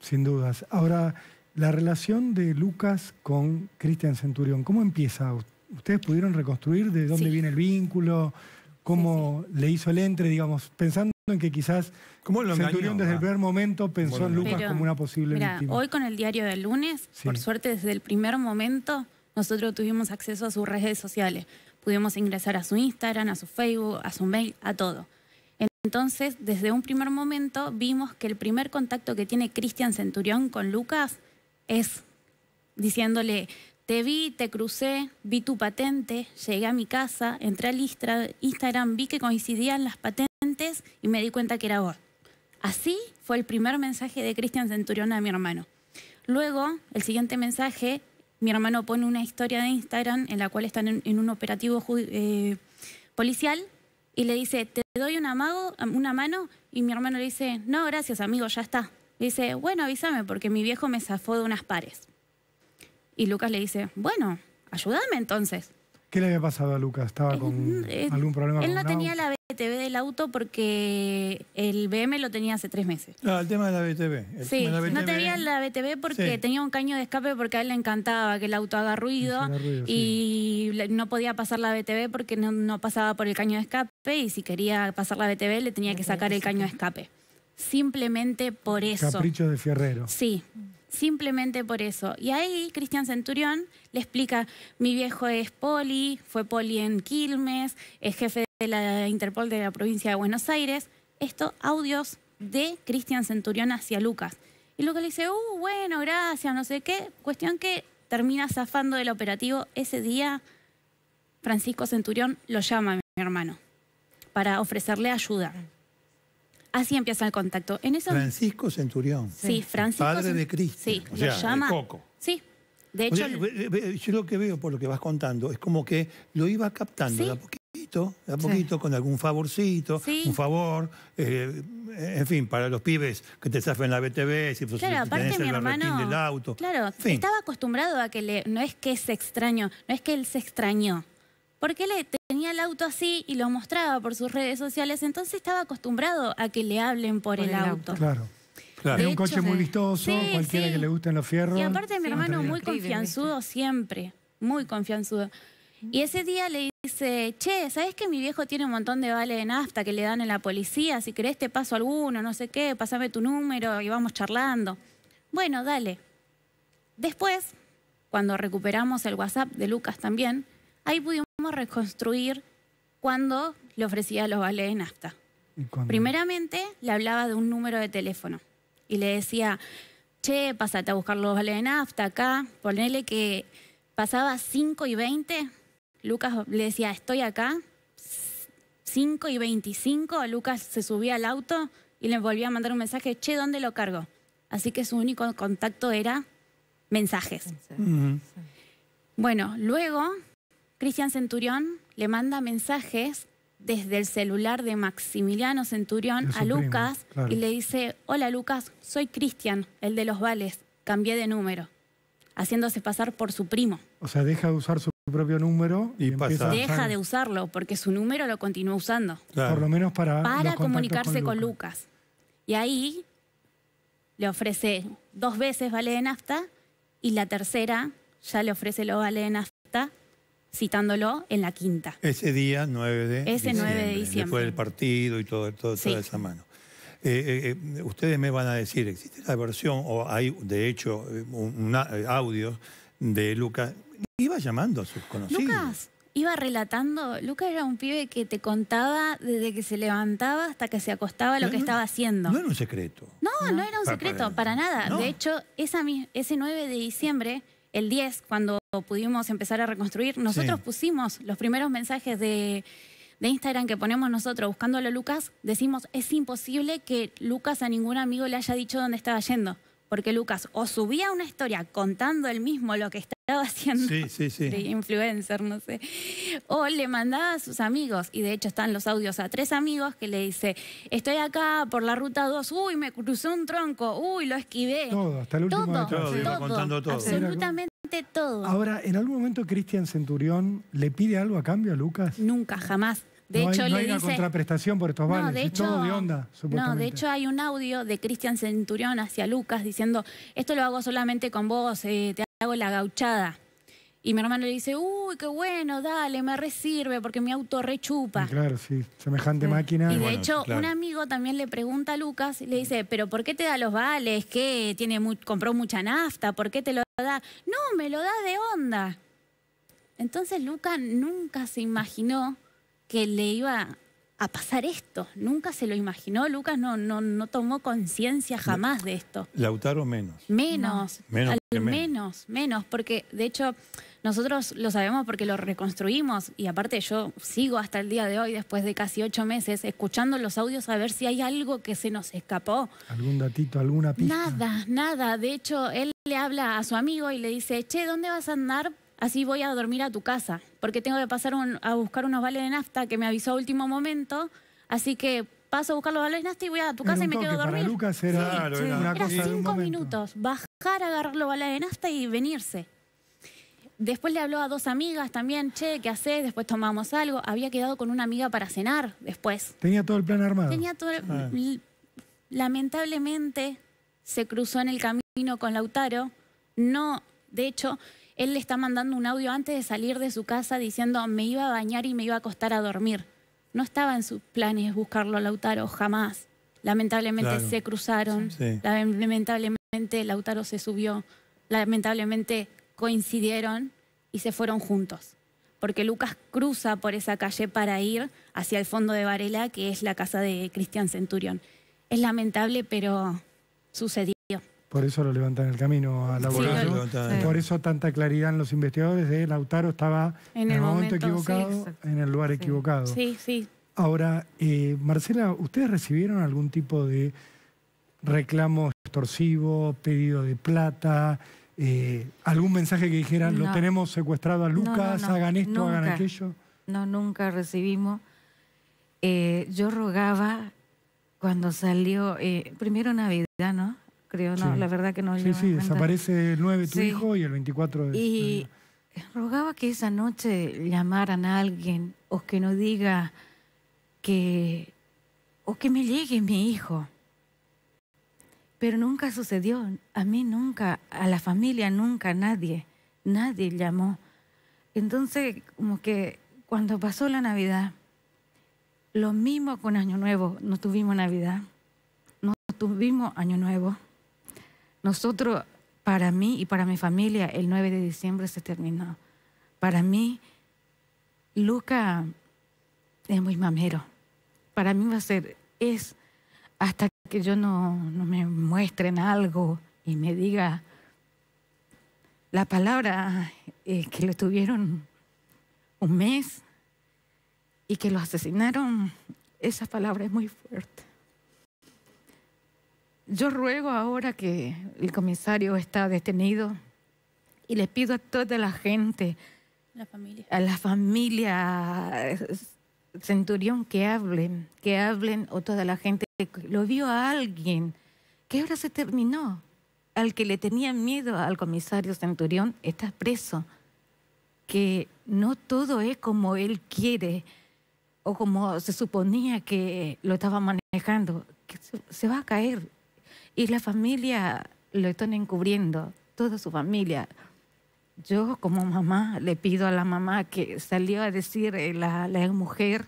Sin dudas. Ahora, la relación de Lucas con Cristian Centurión, ¿cómo empieza? ¿Ustedes pudieron reconstruir de dónde viene el vínculo? ¿Cómo le hizo el entre, digamos, pensando? en que quizás lo Centurión desde el primer momento pensó en Lucas como una posible mira, Hoy con el diario del lunes, por suerte desde el primer momento nosotros tuvimos acceso a sus redes sociales. Pudimos ingresar a su Instagram, a su Facebook, a su mail, a todo. Entonces, desde un primer momento vimos que el primer contacto que tiene Cristian Centurión con Lucas es diciéndole, te vi, te crucé, vi tu patente, llegué a mi casa, entré al Instagram, vi que coincidían las patentes y me di cuenta que era vos. Así fue el primer mensaje de Cristian Centurión a mi hermano. Luego, el siguiente mensaje, mi hermano pone una historia de Instagram en la cual están en, un operativo eh, policial y le dice, te doy una mano, y mi hermano le dice, no, gracias amigo, ya está. Le dice, bueno, avísame porque mi viejo me zafó de unas pares. Y Lucas le dice, bueno, ayúdame entonces. ¿Qué le había pasado a Lucas? ¿Estaba con eh, algún problema? Él no tenía la BTV del auto porque el BM lo tenía hace tres meses. No, ah, el tema de la BTV. sí, no tenía la BTV porque tenía un caño de escape porque a él le encantaba que el auto haga ruido, y no podía pasar la BTV porque no, pasaba por el caño de escape y si quería pasar la BTV le tenía que sacar el caño de escape. Simplemente por eso. Capricho de Fierrero. Sí simplemente por eso. Y ahí Cristian Centurión le explica, mi viejo es poli, fue poli en Quilmes, es jefe de la Interpol de la provincia de Buenos Aires. Esto, audios de Cristian Centurión hacia Lucas. Y Lucas le dice, uh, bueno, gracias, no sé qué. Cuestión que termina zafando del operativo. Ese día, Francisco Centurión lo llama a mi hermano para ofrecerle ayuda. Así empieza el contacto. Francisco Centurión. Sí, Francisco. Padre de Cristo. Sí, lo llama. Sí. De hecho, yo lo que veo por lo que vas contando es como que lo iba captando de a poquito, de a poquito, con algún favorcito, un favor, eh, en fin, para los pibes que te zafen la BTV, si, claro, aparte tenés el hermano, del auto. Claro, estaba acostumbrado a que le, no es que se extraño, no es que él se extrañó. ¿Por qué le el auto así y lo mostraba por sus redes sociales, entonces estaba acostumbrado a que le hablen por, el, auto. Claro. Claro. un coche muy vistoso, cualquiera que le gusten los fierros. Y aparte mi hermano muy confianzudo siempre, muy confianzudo. Y ese día le dice, che, ¿sabes que mi viejo tiene un montón de vale de nafta que le dan en la policía? Si querés te paso alguno, no sé qué, pasame tu número y vamos charlando. Bueno, dale. Después, cuando recuperamos el WhatsApp de Lucas también, ahí pudimos cómo reconstruir cuando le ofrecía los vales de nafta. Primeramente le hablaba de un número de teléfono y le decía, che, pasate a buscar los vales de nafta acá, ponele que pasaba 5 y 20, Lucas le decía, estoy acá, 5 y 25, Lucas se subía al auto y le volvía a mandar un mensaje, che, ¿dónde lo cargo? Así que su único contacto era mensajes. Bueno, luego Cristian Centurión le manda mensajes desde el celular de Maximiliano Centurión a Lucas y le dice, hola Lucas, soy Cristian, el de los vales, cambié de número, haciéndose pasar por su primo. O sea, deja de usar su propio número y, y deja de usarlo porque su número lo continúa usando. Por lo menos para... Para comunicarse con Lucas. Y ahí le ofrece dos veces vale de nafta y la tercera ya le ofrece lo vale de nafta citándolo en la quinta. Ese día 9 de Ese 9 de diciembre. Después del partido y todo, todo toda esa mano. Eh, eh, eh, ustedes me van a decir, existe la versión o hay de hecho un, audio de Lucas. Iba llamando a sus conocidos. Lucas iba relatando, Lucas era un pibe que te contaba desde que se levantaba hasta que se acostaba lo que estaba haciendo. No era un secreto. No, no, era un secreto, para, nada. De hecho, ese 9 de diciembre el 10, cuando pudimos empezar a reconstruir, nosotros pusimos los primeros mensajes de, Instagram que ponemos nosotros buscándolo a Lucas, decimos, es imposible que Lucas a ningún amigo le haya dicho dónde estaba yendo, porque Lucas o subía una historia contando él mismo lo que estaba haciendo influencer, no sé. O le mandaba a sus amigos, y de hecho están los audios a tres amigos que le dice, estoy acá por la ruta 2, uy, me crucé un tronco, uy, lo esquivé. Todo, hasta el último todo, todo, contando todo. Absolutamente todo. Ahora, ¿en algún momento Cristian Centurión le pide algo a cambio a Lucas? Nunca, jamás. De no hecho, hay, una contraprestación por estos vales, de hecho, todo No, de hecho hay un audio de Cristian Centurión hacia Lucas diciendo, esto lo hago solamente con vos, eh, hago la gauchada. Y mi hermano le dice, uy, qué bueno, dale, me resirve porque mi auto rechupa. Claro, sí, semejante máquina. Y de hecho, un amigo también le pregunta a Lucas, le dice, pero ¿por qué te da los vales? ¿Qué? Tiene ¿Compró mucha nafta? ¿Por qué te lo da? No, me lo da de onda. Entonces Lucas nunca se imaginó que le iba a pasar esto. Nunca se lo imaginó, Lucas no, no, no tomó conciencia jamás de esto. Lautaro menos. Menos, menos, menos, menos, porque de hecho nosotros lo sabemos porque lo reconstruimos y aparte yo sigo hasta el día de hoy, después de casi ocho meses, escuchando los audios a ver si hay algo que se nos escapó. ¿Algún datito, alguna pista? Nada, nada. De hecho, él le habla a su amigo y le dice, che, ¿dónde vas a andar? Así voy a dormir a tu casa porque tengo que pasar a buscar unos vales de nafta que me avisó a último momento, así que paso a buscar los vales de nafta y voy a tu casa y me quedo a dormir. Lucas era, era cinco minutos, bajar, agarrar los vales de nafta y venirse. Después le habló a dos amigas también, che, ¿qué haces? Después tomamos algo. Había quedado con una amiga para cenar después. Tenía todo el plan armado. Ah. Lamentablemente se cruzó en el camino con Lautaro. No, de hecho, él le está mandando un audio antes de salir de su casa diciendo me iba a bañar y me iba a acostar a dormir. No estaba en sus planes buscarlo a Lautaro, jamás. Lamentablemente se cruzaron, lamentablemente Lautaro se subió, lamentablemente coincidieron y se fueron juntos. Porque Lucas cruza por esa calle para ir hacia el fondo de Varela, que es la casa de Cristian Centurión. Es lamentable, pero sucedió. Por eso lo levantan el camino a la bolsa. Por eso tanta claridad en los investigadores de Lautaro estaba en el, momento, equivocado, en el lugar equivocado. Sí, sí. Ahora, eh, Marcela, ¿ustedes recibieron algún tipo de reclamo extorsivo, pedido de plata, eh, algún mensaje que dijeran, lo tenemos secuestrado a Lucas, hagan esto, hagan aquello? No, nunca recibimos. Eh, yo rogaba cuando salió, primero Navidad, ¿no? creo, La verdad que no. Sí, sí, desaparece el 9 tu hijo y el 24 Y este rogaba que esa noche llamaran a alguien o que no diga que... o que me llegue mi hijo. Pero nunca sucedió, a mí nunca, a la familia nunca, nadie, nadie llamó. Entonces, como que cuando pasó la Navidad, lo mismo con Año Nuevo, no tuvimos Navidad, no tuvimos Año Nuevo. Nosotros, para mí y para mi familia, el 9 de diciembre se terminó. Para mí, Luca es muy mamero. Para mí va a ser, es hasta que yo no, no me muestren algo y me diga la palabra eh, que lo tuvieron un mes y que lo asesinaron, esa palabra es muy fuerte. Yo ruego ahora que el comisario está detenido y les pido a toda la gente, a la familia Centurión que hablen, que hablen o toda la gente que lo vio a alguien, que ahora se terminó. Al que le tenía miedo al comisario Centurión está preso, que no todo es como él quiere o como se suponía que lo estaba manejando, que se va a caer, y la familia lo están encubriendo, toda su familia. Yo como mamá le pido a la mamá que salió a decir eh, la, la mujer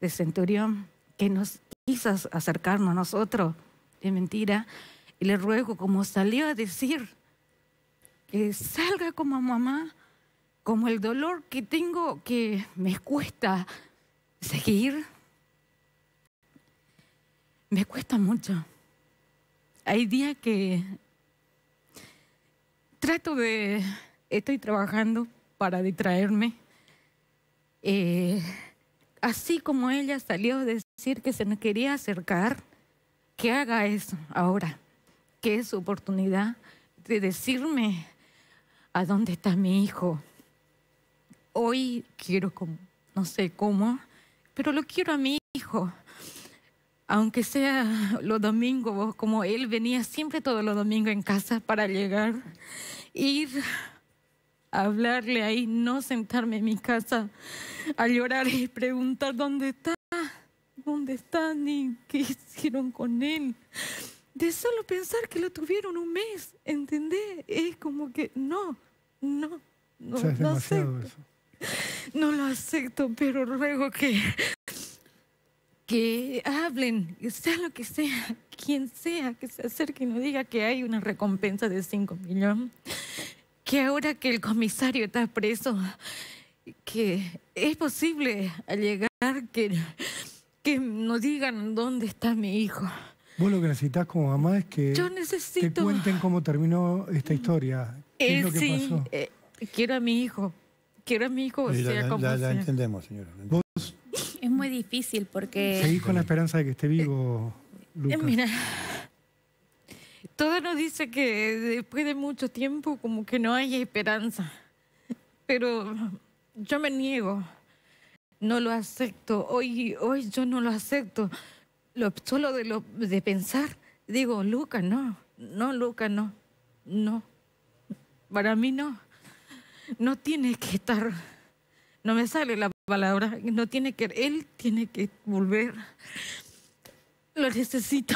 de Centurión que nos quiso acercarnos a nosotros, es mentira, y le ruego como salió a decir que salga como mamá, como el dolor que tengo que me cuesta seguir, me cuesta mucho hay días que trato de, estoy trabajando para distraerme. Eh, así como ella salió a decir que se me quería acercar, que haga eso ahora, que es su oportunidad de decirme a dónde está mi hijo. Hoy quiero, no sé cómo, pero lo quiero a mi hijo aunque sea *laughs* los domingos, como él venía siempre todos los domingos en casa para llegar, ir a hablarle ahí, no sentarme en mi casa a llorar y preguntar dónde está, dónde está, ni qué hicieron con él. De solo pensar que lo tuvieron un mes, ¿entendés? Es como que no, no, no, lo acepto. No lo acepto, pero ruego que que hablen, sea lo que sea, *laughs* quien sea que se acerque y nos diga que hay una recompensa de 5 millones, que ahora que el comisario está preso, que es posible llegar, que, que nos digan dónde está mi hijo. Vos lo que necesitas como mamá es que te cuenten cómo terminó esta historia. es eh, sí, eh, quiero a mi hijo. Quiero a mi hijo. Ya sea como entendemos, señora. ¿Vos difícil porque... Seguí con la esperanza de que esté vivo, eh, Lucas. Mira, todo nos dice que después de mucho tiempo como que no hay esperanza. Pero yo me niego. No lo acepto. Hoy, hoy yo no lo acepto. Lo, solo de, lo, de pensar, digo, Lucas, no. No, Lucas, no. No. Para mí no. No tiene que estar... No me sale la palabra, no tiene que, él tiene que volver. Lo necesito.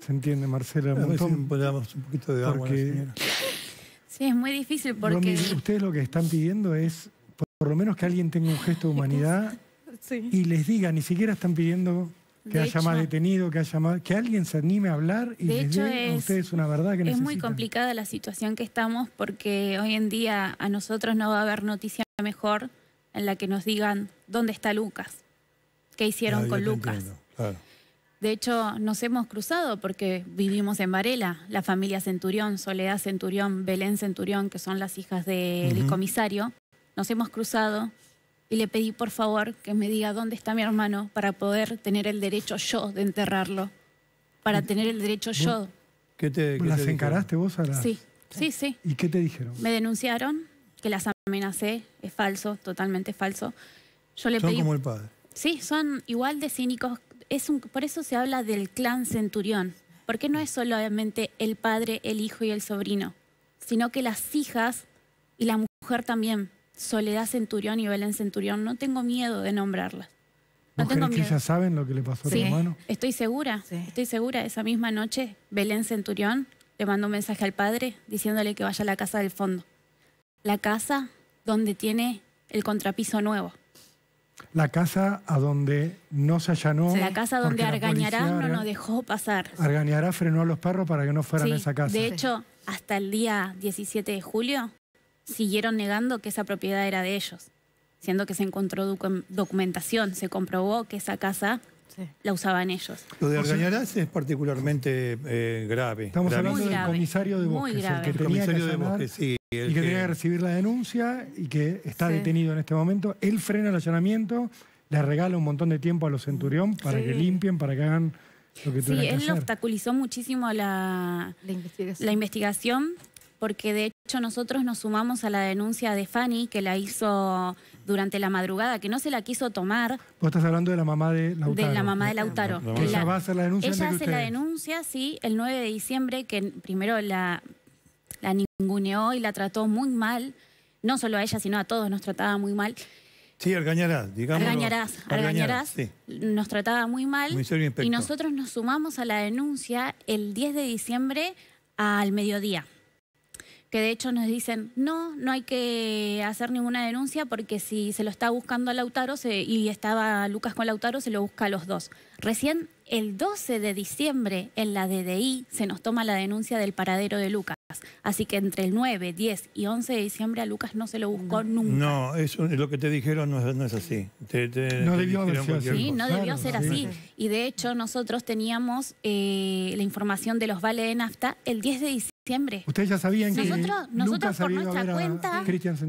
Se entiende, Marcela, un poquito de agua. Sí, es muy difícil porque... ustedes lo que están pidiendo es, por lo menos que alguien tenga un gesto de humanidad y les diga, ni siquiera están pidiendo que haya más detenido, que haya más, que alguien se anime a hablar y les hecho dé es, ustedes una verdad que Es muy complicada la situación que estamos porque hoy en día a nosotros no va a haber noticia mejor en la que nos digan dónde está Lucas, qué hicieron con Lucas. De hecho, nos hemos cruzado porque vivimos en Varela, la familia Centurión, Soledad Centurión, Belén Centurión, que son las hijas del comisario. Nos hemos cruzado y le pedí por favor que me diga dónde está mi hermano para poder tener el derecho yo de enterrarlo, para tener el derecho yo. ¿Qué ¿Las encaraste vos a Sí, sí, sí. ¿Y qué te dijeron? Me denunciaron que las amenacé, es falso, totalmente falso. Yo le son pedí... como el padre. Sí, son igual de cínicos. Es un, por eso se habla del clan centurión, porque no es solamente el padre, el hijo y el sobrino, sino que las hijas y la mujer también. Soledad Centurión y Belén Centurión, no tengo miedo de nombrarlas. que saben lo que le pasó sí. hermano. Estoy segura, estoy segura. Esa misma noche, Belén Centurión le mandó un mensaje al padre diciéndole que vaya a la casa del fondo la casa donde tiene el contrapiso nuevo. La casa a donde no se allanó. La casa donde Argañará no nos dejó pasar. Argañará frenó a los perros para que no fueran a esa casa. De hecho, hasta el día 17 de julio siguieron negando que esa propiedad era de ellos, siendo que se encontró documentación, se comprobó que esa casa la usaban ellos. Lo de Argañarás es particularmente eh, grave. Estamos hablando del comisario de bosques. Muy grave. comisario de bosques, y, que, tiene que recibir la denuncia y que está detenido en este momento. Él frena el allanamiento, le regala un montón de tiempo a los Centurión para que limpien, para que hagan lo que tengan que hacer. Sí, él obstaculizó muchísimo la, la, investigación. porque de hecho nosotros nos sumamos a la denuncia de Fanny que la hizo durante la madrugada, que no se la quiso tomar. Vos estás hablando de la mamá de Lautaro. De la mamá de Lautaro. ella va a hacer la denuncia. Ella hace la denuncia, sí, el 9 de diciembre, que primero la ninguneó y la trató muy mal, no solo a ella, sino a todos nos trataba muy mal. Sí, Argañarás, digamos. Argañarás, Argañarás, nos trataba muy mal y nosotros nos sumamos a la denuncia el 10 de diciembre al mediodía. Que de hecho nos dicen, no, no hay que hacer ninguna denuncia porque si se lo está buscando a Lautaro y estaba Lucas con Lautaro, se lo busca a los dos. Recién el 12 de diciembre en la DDI se nos toma la denuncia del paradero de Lucas. Así que entre el 9, 10 y 11 de diciembre a Lucas no se lo buscó nunca. No, eso, lo que te dijeron no, es así. no, debió debió así. no debió ser así. Y de hecho nosotros teníamos eh, la información de los vales de nafta el 10 de diciembre. Ustedes ya sabían que Nosotros, nosotros por nuestra cuenta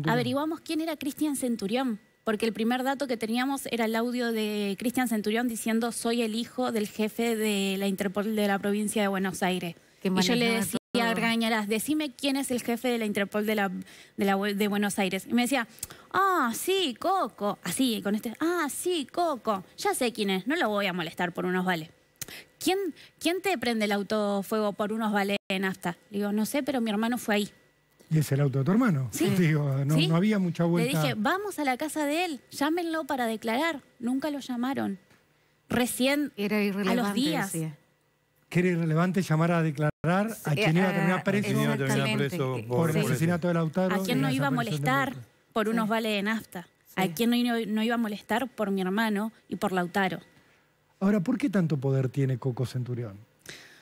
averiguamos quién era Cristian Centurión. Porque el primer dato que teníamos era el audio de Cristian Centurión diciendo soy el hijo del jefe de la Interpol de la provincia de Buenos Aires. y yo le decía decime quién es el jefe de la Interpol de, la, de, Buenos Aires. Y me decía, ah, sí, Coco. Así, con este, ah, sí, Coco. Ya sé quién es, no lo voy a molestar por unos vales. ¿Quién, ¿Quién te prende el autofuego por unos vales en hasta Le digo, no sé, pero mi hermano fue ahí. Y es el auto de tu hermano. Sí. *laughs* Digo, no, había mucha vuelta. Le dije, vamos a la casa de él, llámenlo para declarar. Nunca lo llamaron. Recién, Era irrelevante, a los días. Que era irrelevante llamar a declarar a quién iba a preso por, el asesinato de Lautaro. A quién no iba a molestar por unos vales de nafta. A quien no iba a molestar por mi hermano y por Lautaro. Ahora, ¿por qué tanto poder tiene Coco Centurión?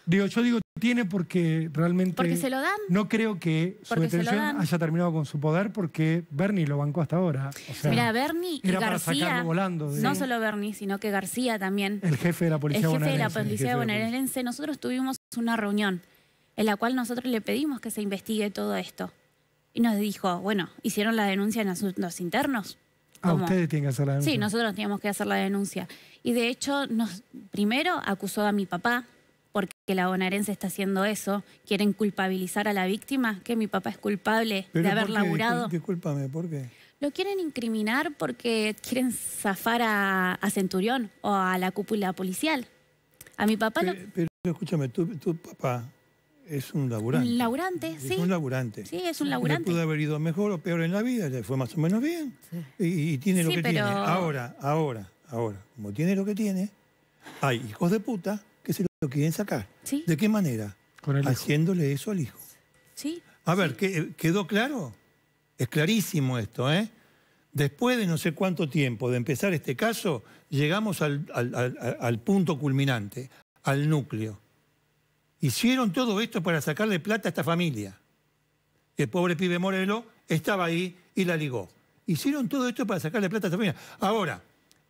Digo, yo digo tiene porque realmente... Porque se lo dan. No creo que su detención haya terminado con su poder porque Bernie lo bancó hasta ahora. Mira, Bernie y García, volando, no solo Bernie, sino que García también. El jefe de la policía El jefe de la policía bonaerense. Nosotros tuvimos una reunión en la cual nosotros le pedimos que se investigue todo esto. Y nos dijo, bueno, hicieron la denuncia en asuntos internos. Ah, ustedes tienen que hacer la denuncia. Sí, nosotros teníamos que hacer la denuncia. Y de hecho, nos, primero acusó a mi papá, porque la bonaerense está haciendo eso, quieren culpabilizar a la víctima, que mi papá es culpable de haber laburado. Discúlpame, ¿por qué? Lo quieren incriminar porque quieren zafar a, Centurión o a la cúpula policial. A mi papá no... pero escúchame, tu, papá es un laburante. Un laburante, sí. Es un laburante. Sí, es un laburante. pudo haber ido mejor o peor en la vida, le fue más o menos bien. Y, tiene lo que tiene. Ahora, ahora, ahora, como tiene lo que tiene, hay hijos de puta lo quieren sacar. ¿De qué manera? Haciéndole eso al hijo. Sí. A ver, ¿quedó claro? Es clarísimo esto, ¿eh? Después de no sé cuánto tiempo de empezar este caso, llegamos al, al punto culminante, al núcleo. Hicieron todo esto para sacarle plata a esta familia. El pobre pibe Morelo estaba ahí y la ligó. Hicieron todo esto para sacarle plata a esta familia. Ahora,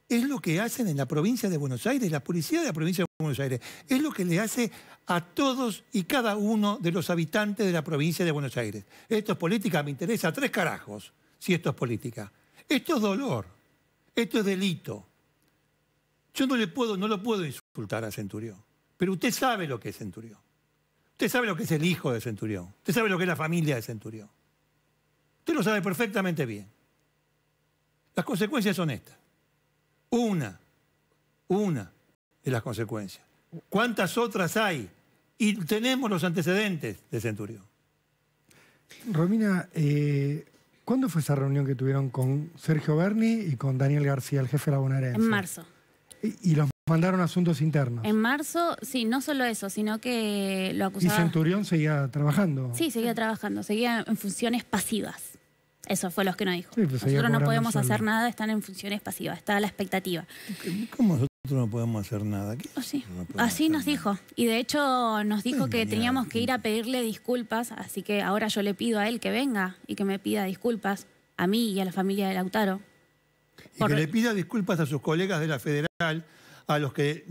es lo que hacen en la provincia de Buenos Aires, la policía de la provincia de Buenos Aires, es lo que le hace a todos y cada uno de los habitantes de la provincia de Buenos Aires. Esto es política, me interesa tres carajos si esto es política. Esto es dolor, esto es delito. Yo no le puedo, no lo puedo insultar a Centurión, pero usted sabe lo que es Centurión. Usted sabe lo que es el hijo de Centurión, usted sabe lo que es la familia de Centurión. Usted lo sabe perfectamente bien. Las consecuencias son estas. Una, una de las consecuencias. ¿Cuántas otras hay? Y tenemos los antecedentes de Centurión. Romina, eh, ¿cuándo fue esa reunión que tuvieron con Sergio Berni y con Daniel García, el jefe de la bonaerense? En marzo. Y, los mandaron asuntos internos. En marzo, sí, no solo eso, sino que lo acusaron Y Centurión seguía trabajando. Sí, seguía trabajando, seguía en funciones pasivas. Eso fue lo que nos dijo. nosotros no podemos hacer nada, están en funciones pasivas, está la expectativa. ¿Cómo nosotros no podemos hacer nada? Oh, así nos dijo. Y de hecho nos dijo que teníamos que ir a pedirle disculpas, así que ahora yo le pido a él que venga y que me pida disculpas a mí y a la familia de Lautaro. Y que le pida disculpas a sus colegas de la federal, a los que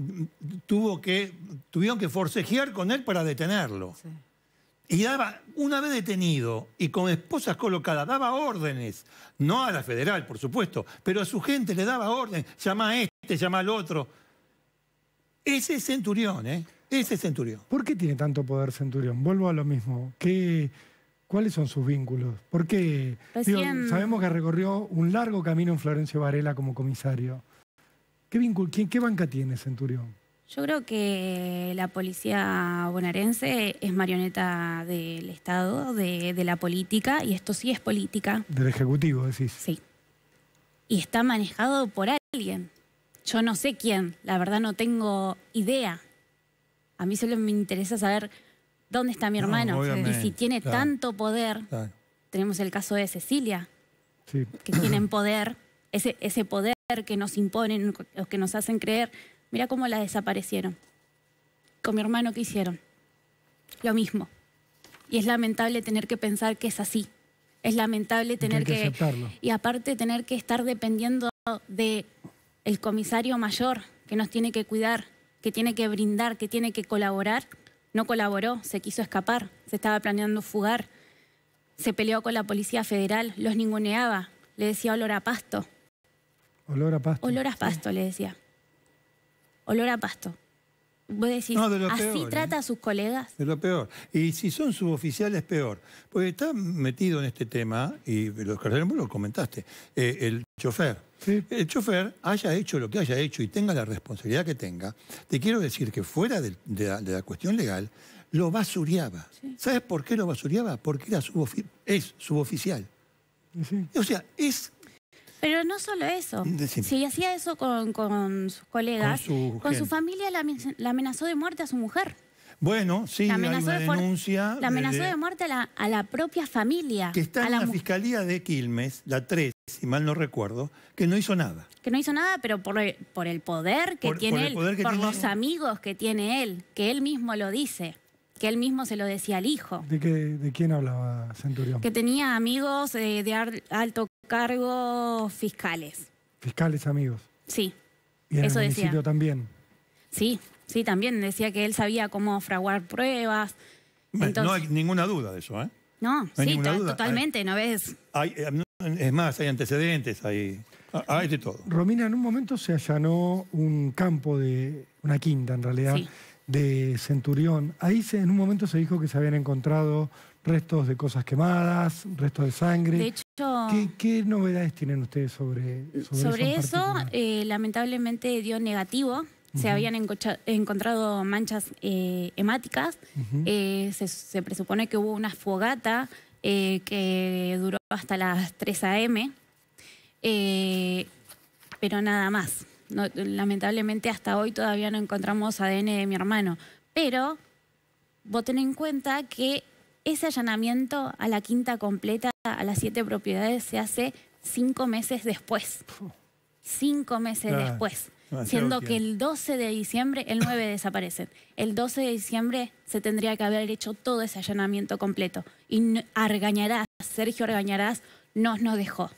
tuvo que tuvieron que forcejear con él para detenerlo y daba, una vez detenido y con esposas colocadas, daba órdenes, no a la federal, por supuesto, pero a su gente le daba órdenes, llama a este, llama al otro. Ese centurión, ¿eh? Ese centurión. ¿Por qué tiene tanto poder centurión? Vuelvo a lo mismo. ¿Qué, ¿Cuáles son sus vínculos? ¿Por qué? sabemos que recorrió un largo camino en Florencio Varela como comisario. ¿Qué, quién ¿Qué banca tiene Centurión? Yo creo que la policía bonaerense es marioneta del Estado, de, la política, y esto sí es política. Del Ejecutivo, decís. Sí. Y está manejado por alguien. Yo no sé quién, la verdad no tengo idea. A mí solo me interesa saber dónde está mi hermano y si tiene tanto poder. Tenemos el caso de Cecilia, sí. que tienen poder, ese, ese poder que nos imponen, que nos hacen creer Mira cómo la desaparecieron. Con mi hermano, ¿qué hicieron? Lo mismo. Y es lamentable tener que pensar que es así. Es lamentable tener que, y aparte tener que estar dependiendo de el comisario mayor que nos tiene que cuidar, que tiene que brindar, que tiene que colaborar. No colaboró, se quiso escapar, se estaba planeando fugar, se peleó con la policía federal, los ninguneaba, le decía olor a pasto. Olor a pasto. Olor a pasto, le decía olor a pasto. Vos decís, ¿así ¿eh? trata a sus colegas? De lo peor. Y si son suboficiales, peor. Porque está metido en este tema, y los lo comentaste, eh, el chofer. El chofer haya hecho lo que haya hecho y tenga la responsabilidad que tenga, te quiero decir que fuera de, la, cuestión legal, lo basureaba. ¿Sabes por qué lo basureaba? Porque era es suboficial. O sea, es pero no solo eso. Si hacía eso con, con sus colegas, con su, familia la, amenazó de muerte a su mujer. Bueno, sí, la amenazó de denuncia. La amenazó de, muerte a la, a la, propia familia. Que está en la, Fiscalía de Quilmes, la 3, si mal no recuerdo, que no hizo nada. Que no hizo nada, pero por el, por el poder que tiene él, por los amigos que tiene él, que él mismo lo dice que él mismo se lo decía al hijo. ¿De, quién hablaba Centurión? Que tenía amigos eh, de alto cargo fiscales. ¿Fiscales amigos? Sí. eso el decía. también? Sí, sí, también. Decía que él sabía cómo fraguar pruebas. No hay ninguna duda de eso, ¿eh? No, sí, totalmente, ¿no ves? Eh, es más, hay antecedentes, hay, ah, ah, hay de todo. Romina, en un momento se allanó un campo de una quinta, en realidad. Sí de Centurión. Ahí en un momento se dijo que se habían encontrado restos de cosas quemadas, restos de sangre. ¿Qué, novedades tienen ustedes sobre, eso? sobre eso? Eh, lamentablemente dio negativo. Se habían encontrado manchas eh, hemáticas. Eh, se, se, presupone que hubo una fogata que duró hasta las 3 a.m. pero nada más lamentablemente hasta hoy todavía no encontramos ADN de mi hermano. Pero vos ten en cuenta que ese allanamiento a la quinta completa, a las siete propiedades, se hace cinco meses después. Cinco meses después. Siendo que el 12 de diciembre, el 9 *laughs* desaparecen. El 12 de diciembre se tendría que haber hecho todo ese allanamiento completo. Y Argañarás, Sergio Argañarás, nos nos dejó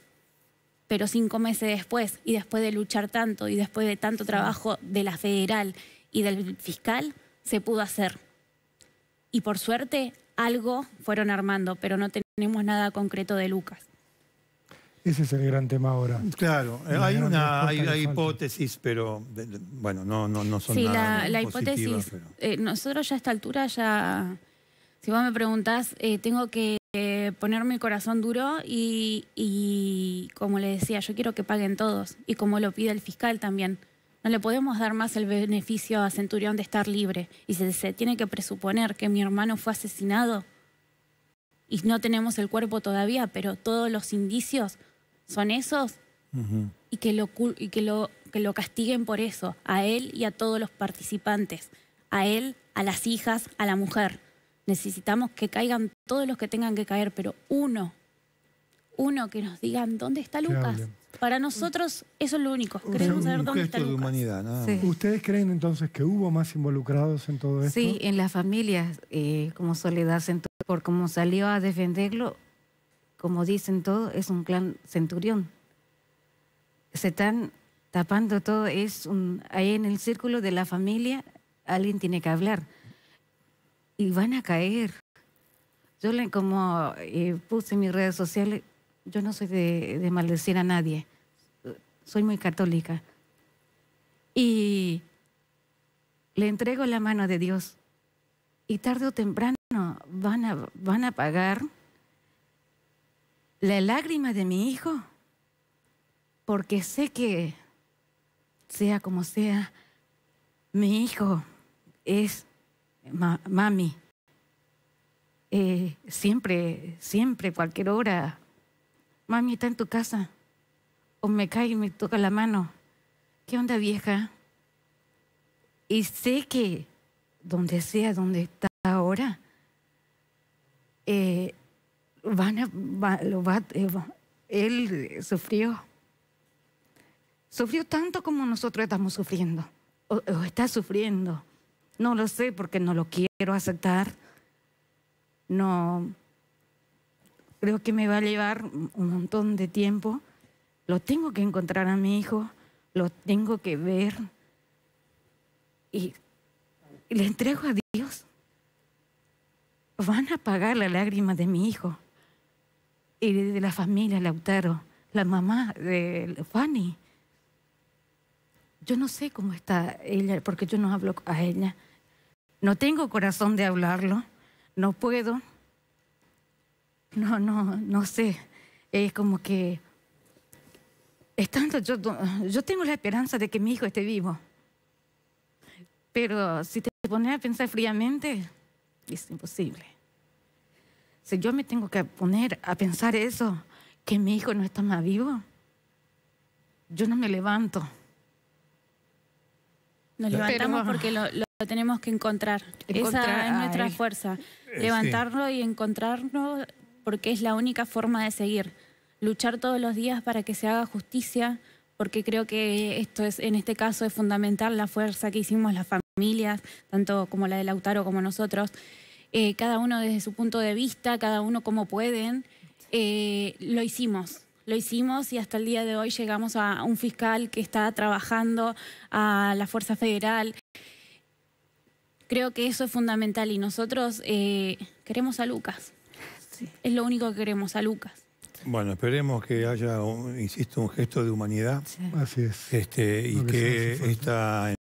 pero cinco meses después, y después de luchar tanto, y después de tanto trabajo de la federal y del fiscal, se pudo hacer. Y por suerte, algo fueron armando, pero no tenemos nada concreto de Lucas. Ese es el gran tema ahora. Claro, hay una hipótesis, pero bueno, no, no, no son sí, la, la hipótesis, eh, nosotros ya a esta altura ya... Si vos me preguntás, eh, tengo que ponerme poner mi corazón duro y, como le decía, yo quiero que paguen todos y como lo pide el fiscal también. No le podemos dar más el beneficio a Centurión de estar libre y se, tiene que presuponer que mi hermano fue asesinado y no tenemos el cuerpo todavía, pero todos los indicios son esos y, que lo, que, lo, que lo castiguen por eso, a él y a todos los participantes, a él, a las hijas, a la mujer. Necesitamos que caigan todos los que tengan que caer, pero uno, uno que nos digan dónde está Lucas. Para nosotros eso es lo único. Queremos saber dónde está ¿Ustedes creen entonces que hubo más involucrados en todo esto? Sí, en las familias, eh, como Soledad Centurión, por cómo salió a defenderlo, como dicen todos, es un clan centurión. Se están tapando todo, es un, ahí en el círculo de la familia alguien tiene que hablar y van a caer. Yo le, como eh, puse en mis redes sociales, yo no soy de, maldecir a nadie, soy muy católica. Y le entrego la mano de Dios y tarde o temprano van a, van a pagar la lágrima de mi hijo, porque sé que, sea como sea, mi hijo es mami, eh, siempre, siempre, cualquier hora, mami está en tu casa, o me cae y me toca la mano, ¿qué onda vieja? Y sé que donde sea, donde está ahora, eh, van a, eh, él sufrió. Sufrió tanto como nosotros estamos sufriendo, o está sufriendo. No lo sé porque no lo quiero aceptar. No, creo que me va a llevar un montón de tiempo. Lo tengo que encontrar a mi hijo, lo tengo que ver y le entrego a Dios. Van a pagar la lágrima de mi hijo y de la familia Lautaro, la mamá de Fanny. Yo no sé cómo está ella, porque yo no hablo a ella. No tengo corazón de hablarlo, no puedo. No, no, no sé. Es como que yo, yo tengo la esperanza de que mi hijo esté vivo. Pero si te pones a pensar fríamente, es imposible. Si yo me tengo que poner a pensar eso, que mi hijo no está más vivo, yo no me levanto. No levantamos porque lo lo tenemos que encontrar. Esa es nuestra fuerza. Eh, Levantarlo y encontrarlo porque es la única forma de seguir. Luchar todos los días para que se haga justicia, porque creo que esto es, en este caso, es fundamental la fuerza que hicimos las familias, tanto como la de Lautaro como nosotros, eh, cada uno desde su punto de vista, cada uno como pueden, eh, lo hicimos lo hicimos y hasta el día de hoy llegamos a un fiscal que está trabajando, a la Fuerza Federal. Creo que eso es fundamental y nosotros eh, queremos a Lucas. Es lo único que queremos, a Lucas. Bueno, esperemos que haya, un, insisto, un gesto de humanidad. Así es. Este, y que esta...